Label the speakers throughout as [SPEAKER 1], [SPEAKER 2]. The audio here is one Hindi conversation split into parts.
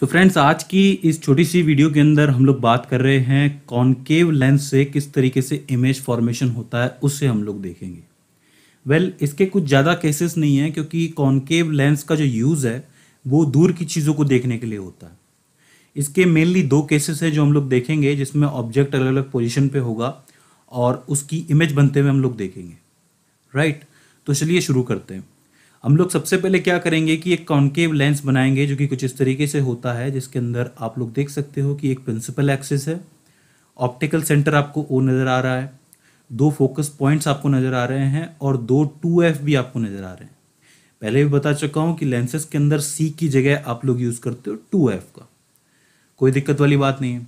[SPEAKER 1] सो so फ्रेंड्स आज की इस छोटी सी वीडियो के अंदर हम लोग बात कर रहे हैं कॉन्केव लेंस से किस तरीके से इमेज फॉर्मेशन होता है उससे हम लोग देखेंगे वेल well, इसके कुछ ज़्यादा केसेस नहीं हैं क्योंकि कॉन्केव लेंस का जो यूज़ है वो दूर की चीज़ों को देखने के लिए होता है इसके मेनली दो केसेस हैं जो हम लोग देखेंगे जिसमें ऑब्जेक्ट अलग अलग पोजिशन पर होगा और उसकी इमेज बनते हुए हम लोग देखेंगे राइट right? तो चलिए शुरू करते हैं हम लोग सबसे पहले क्या करेंगे कि एक कॉन्केव लेंस बनाएंगे जो कि कुछ इस तरीके से होता है जिसके अंदर आप लोग देख सकते हो कि एक प्रिंसिपल एक्सिस है ऑप्टिकल सेंटर आपको ओ नज़र आ रहा है दो फोकस पॉइंट्स आपको नज़र आ रहे हैं और दो टू एफ भी आपको नज़र आ रहे हैं पहले भी बता चुका हूँ कि लेंसेज के अंदर सी की जगह आप लोग यूज़ करते हो टू एफ का कोई दिक्कत वाली बात नहीं है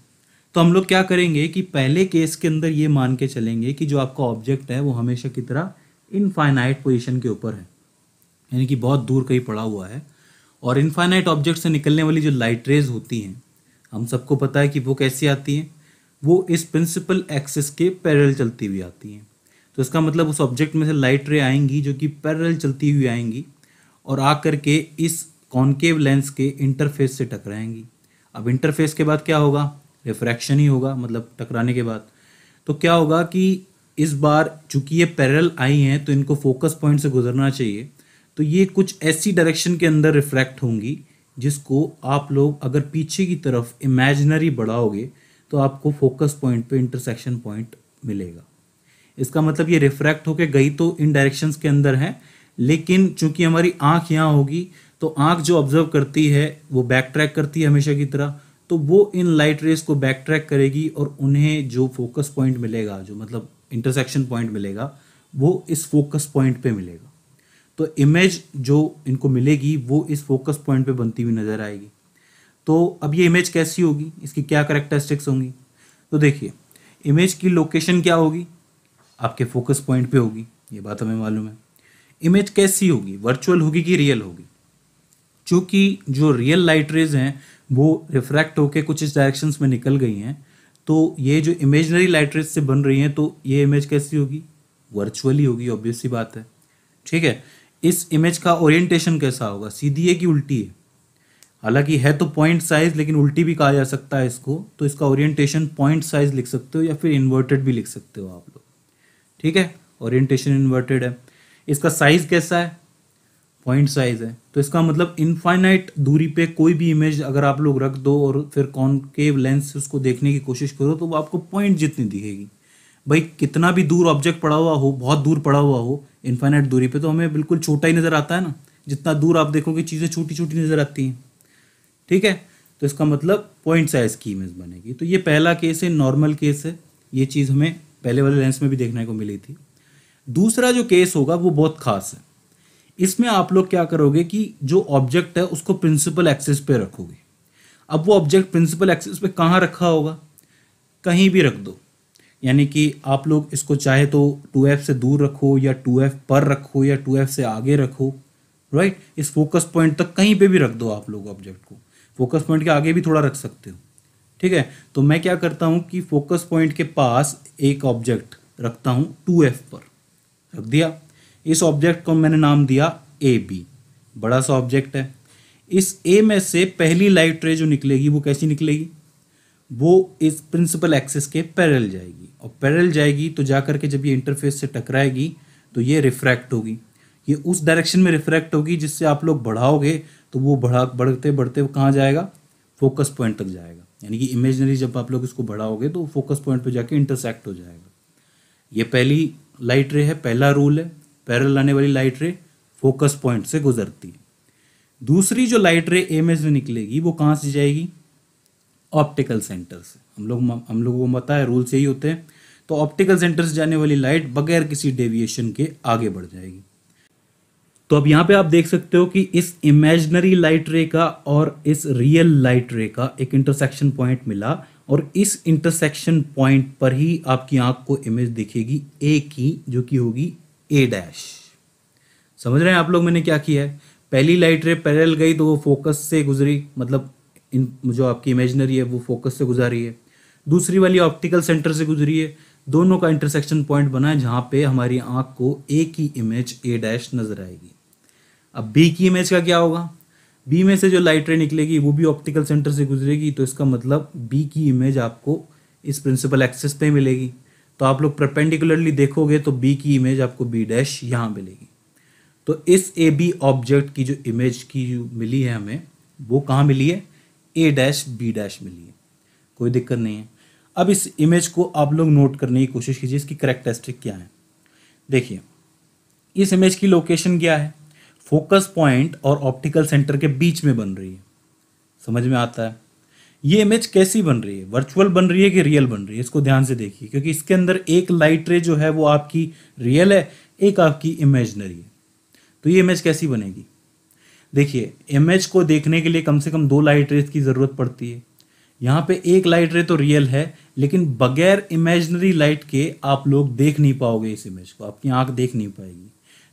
[SPEAKER 1] तो हम लोग क्या करेंगे कि पहले केस के अंदर ये मान के चलेंगे कि जो आपका ऑब्जेक्ट है वो हमेशा की तरह इनफाइनाइट पोजिशन के ऊपर है यानी कि बहुत दूर कहीं पड़ा हुआ है और इनफाइनाइट ऑब्जेक्ट से निकलने वाली जो लाइट रेज होती हैं हम सबको पता है कि वो कैसी आती हैं वो इस प्रिंसिपल एक्सिस के पैरल चलती हुई आती हैं तो इसका मतलब उस ऑब्जेक्ट में से लाइट रे आएंगी जो कि पैरल चलती हुई आएंगी और आकर के इस कॉन्केव लेंस के इंटरफेस से टकराएंगी अब इंटरफेस के बाद क्या होगा रिफ्रैक्शन ही होगा मतलब टकराने के बाद तो क्या होगा कि इस बार चूंकि ये पैरल आई हैं तो इनको फोकस पॉइंट से गुजरना चाहिए तो ये कुछ ऐसी डायरेक्शन के अंदर रिफ्लेक्ट होंगी जिसको आप लोग अगर पीछे की तरफ इमेजनरी बढ़ाओगे तो आपको फोकस पॉइंट पे इंटरसेक्शन पॉइंट मिलेगा इसका मतलब ये रिफ्रैक्ट होके गई तो इन डायरेक्शंस के अंदर है लेकिन चूंकि हमारी आंख यहाँ होगी तो आंख जो ऑब्जर्व करती है वो बैक ट्रैक करती है हमेशा की तरह तो वो इन लाइट रेस को बैक ट्रैक करेगी और उन्हें जो फोकस पॉइंट मिलेगा जो मतलब इंटरसेक्शन पॉइंट मिलेगा वो इस फोकस पॉइंट पे मिलेगा तो इमेज जो इनको मिलेगी वो इस फोकस पॉइंट पे बनती हुई नज़र आएगी तो अब ये इमेज कैसी होगी इसकी क्या करेक्टरिस्टिक्स होंगी तो देखिए इमेज की लोकेशन क्या होगी आपके फोकस पॉइंट पे होगी ये बात हमें मालूम है इमेज कैसी होगी वर्चुअल होगी कि रियल होगी क्योंकि जो रियल लाइट रेज हैं वो रिफ्रैक्ट होके कुछ इस डायरेक्शन में निकल गई हैं तो ये जो इमेजनरी लाइट रेज से बन रही हैं तो ये इमेज कैसी होगी वर्चुअली होगी ऑब्वियस सी बात है ठीक है इस इमेज का ओरिएंटेशन कैसा होगा सीधी है कि उल्टी है हालांकि है तो पॉइंट साइज लेकिन उल्टी भी कहा जा सकता है इसको तो इसका ओरिएंटेशन पॉइंट साइज लिख सकते हो या फिर इन्वर्टेड भी लिख सकते हो आप लोग ठीक है ओरिएंटेशन इन्वर्टेड है इसका साइज कैसा है पॉइंट साइज है तो इसका मतलब इनफाइनाइट दूरी पे कोई भी इमेज अगर आप लोग रख दो और फिर कॉन्केव लेंस उसको देखने की कोशिश करो तो वो आपको पॉइंट जितनी दिखेगी भाई कितना भी दूर ऑब्जेक्ट पड़ा हुआ हो बहुत दूर पड़ा हुआ हो इन्फाइनाइट दूरी पे तो हमें बिल्कुल छोटा ही नज़र आता है ना जितना दूर आप देखोगे चीज़ें छोटी छोटी नज़र आती हैं ठीक है तो इसका मतलब पॉइंट साइज की इमेज बनेगी तो ये पहला केस है नॉर्मल केस है ये चीज़ हमें पहले वाले लेंस में भी देखने को मिली थी दूसरा जो केस होगा वो बहुत खास है इसमें आप लोग क्या करोगे कि जो ऑब्जेक्ट है उसको प्रिंसिपल एक्सेस पे रखोगे अब वो ऑब्जेक्ट प्रिंसिपल एक्सेस पे कहाँ रखा होगा कहीं भी रख दो यानी कि आप लोग इसको चाहे तो टू एफ से दूर रखो या टू एफ पर रखो या टू एफ से आगे रखो राइट इस फोकस पॉइंट तक कहीं पे भी रख दो आप लोग ऑब्जेक्ट को फोकस पॉइंट के आगे भी थोड़ा रख सकते हो ठीक है तो मैं क्या करता हूँ कि फोकस पॉइंट के पास एक ऑब्जेक्ट रखता हूँ टू एफ पर रख दिया इस ऑब्जेक्ट को मैंने नाम दिया ए बी बड़ा सा ऑब्जेक्ट है इस ए में से पहली लाइट रे जो निकलेगी वो कैसी निकलेगी वो इस प्रिंसिपल एक्सिस के पैरल जाएगी और पैरल जाएगी तो जा करके जब ये इंटरफेस से टकराएगी तो ये रिफ्रैक्ट होगी ये उस डायरेक्शन में रिफ्रैक्ट होगी जिससे आप लोग बढ़ाओगे तो वो बढ़ा बढ़ते बढ़ते कहाँ जाएगा फोकस पॉइंट तक जाएगा यानी कि इमेजनरी जब आप लोग इसको बढ़ाओगे तो फोकस पॉइंट पे जाके इंटरसेक्ट हो जाएगा ये पहली लाइट रे है पहला रूल है पैरल आने वाली लाइट रे फोकस पॉइंट से गुजरती है दूसरी जो लाइट रे इमेज में निकलेगी वो कहाँ से जाएगी ऑप्टिकल सेंटर से हम लोग हम लोगों को पता है रूल्स यही होते हैं तो ऑप्टिकल सेंटर से जाने वाली लाइट बगैर किसी डेविएशन के आगे बढ़ जाएगी तो अब यहाँ पे आप देख सकते हो कि इस इमेजनरी लाइट रे का और इस रियल लाइट रे का एक इंटरसेक्शन पॉइंट मिला और इस इंटरसेक्शन पॉइंट पर ही आपकी आंख को इमेज दिखेगी ए की जो कि होगी ए डैश समझ रहे हैं आप लोग मैंने क्या किया है पहली लाइट रे पैरेलल गई तो वो फोकस से गुजरी मतलब इन जो आपकी इमेजनरी है वो फोकस से गुजारी है दूसरी वाली ऑप्टिकल सेंटर से गुजरी है दोनों का इंटरसेक्शन पॉइंट बना है जहाँ पे हमारी आँख को ए की इमेज ए डैश नज़र आएगी अब बी की इमेज का क्या होगा बी में से जो लाइट रे निकलेगी वो भी ऑप्टिकल सेंटर से गुजरेगी तो इसका मतलब बी की इमेज आपको इस प्रिंसिपल एक्सेस पे मिलेगी तो आप लोग प्रपेंडिकुलरली देखोगे तो बी की इमेज आपको बी डैश यहाँ मिलेगी तो इस ए बी ऑब्जेक्ट की जो इमेज की जो मिली है हमें वो कहाँ मिली है ए डैश बी डैश मिली है कोई दिक्कत नहीं है अब इस इमेज को आप लोग नोट करने की कोशिश कीजिए इसकी करेक्टरिस्टिक क्या है देखिए इस इमेज की लोकेशन क्या है फोकस पॉइंट और ऑप्टिकल सेंटर के बीच में बन रही है समझ में आता है ये इमेज कैसी बन रही है वर्चुअल बन रही है कि रियल बन रही है इसको ध्यान से देखिए क्योंकि इसके अंदर एक लाइट रे जो है वो आपकी रियल है एक आपकी इमेजनरी है तो ये इमेज कैसी बनेगी देखिए इमेज को देखने के लिए कम से कम दो लाइट रेस की ज़रूरत पड़ती है यहाँ पे एक लाइट रे तो रियल है लेकिन बगैर इमेजनरी लाइट के आप लोग देख नहीं पाओगे इस इमेज को आपकी आंख देख नहीं पाएगी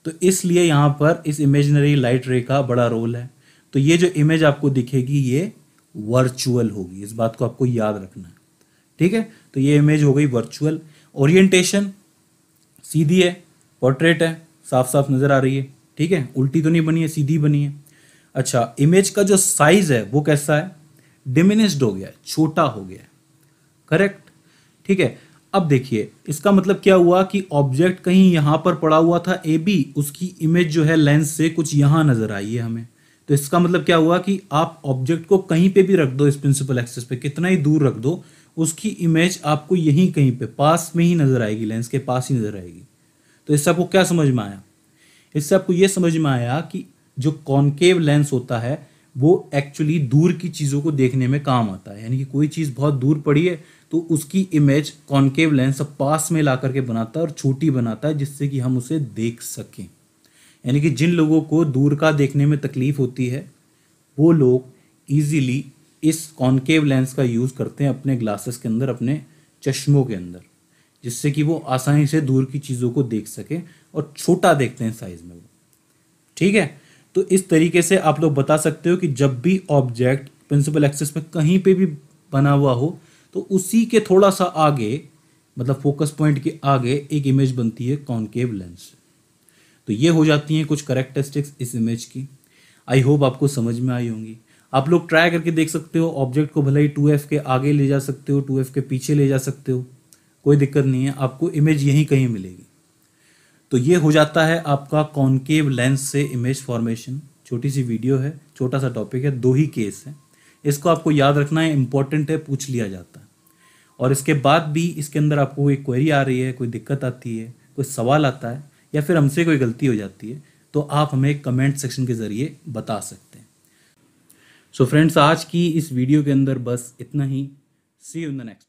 [SPEAKER 1] तो इसलिए यहाँ पर इस इमेजनरी लाइट रे का बड़ा रोल है तो ये जो इमेज आपको दिखेगी ये वर्चुअल होगी इस बात को आपको याद रखना है ठीक है तो ये इमेज हो गई वर्चुअल ओरिएंटेशन सीधी है पोर्ट्रेट है साफ साफ नज़र आ रही है ठीक है उल्टी तो नहीं बनी है सीधी बनी है अच्छा इमेज का जो साइज है वो कैसा है डिमिनिस्ड हो गया छोटा हो गया करेक्ट ठीक है अब देखिए इसका मतलब क्या हुआ कि ऑब्जेक्ट कहीं यहां पर पड़ा हुआ था ए बी उसकी इमेज जो है लेंस से कुछ यहां नज़र आई है हमें तो इसका मतलब क्या हुआ कि आप ऑब्जेक्ट को कहीं पे भी रख दो इस प्रिंसिपल एक्सेस पे कितना ही दूर रख दो उसकी इमेज आपको यहीं कहीं पे पास में ही नज़र आएगी लेंस के पास ही नज़र आएगी तो इससे आपको क्या समझ में आया इससे आपको यह समझ में आया कि जो कॉन्केव लेंस होता है वो एक्चुअली दूर की चीज़ों को देखने में काम आता है यानी कि कोई चीज़ बहुत दूर पड़ी है तो उसकी इमेज कॉन्केव लेंस पास में ला करके बनाता है और छोटी बनाता है जिससे कि हम उसे देख सकें यानी कि जिन लोगों को दूर का देखने में तकलीफ होती है वो लोग ईजीली इस कॉन्केव लेंस का यूज़ करते हैं अपने ग्लासेस के अंदर अपने चश्मों के अंदर जिससे कि वो आसानी से दूर की चीज़ों को देख सकें और छोटा देखते हैं साइज़ में वो ठीक है तो इस तरीके से आप लोग बता सकते हो कि जब भी ऑब्जेक्ट प्रिंसिपल एक्सेस में कहीं पे भी बना हुआ हो तो उसी के थोड़ा सा आगे मतलब फोकस पॉइंट के आगे एक इमेज बनती है कॉन्केव लेंस तो ये हो जाती हैं कुछ करेक्टरिस्टिक्स इस इमेज की आई होप आपको समझ में आई होंगी आप लोग ट्राई करके देख सकते हो ऑब्जेक्ट को भले ही टू के आगे ले जा सकते हो टू के पीछे ले जा सकते हो कोई दिक्कत नहीं है आपको इमेज यहीं कहीं मिलेगी तो ये हो जाता है आपका कॉन्केव लेंस से इमेज फॉर्मेशन छोटी सी वीडियो है छोटा सा टॉपिक है दो ही केस है इसको आपको याद रखना है इंपॉर्टेंट है पूछ लिया जाता है और इसके बाद भी इसके अंदर आपको कोई क्वेरी आ रही है कोई दिक्कत आती है कोई सवाल आता है या फिर हमसे कोई गलती हो जाती है तो आप हमें कमेंट सेक्शन के ज़रिए बता सकते हैं सो so फ्रेंड्स आज की इस वीडियो के अंदर बस इतना ही see you in the next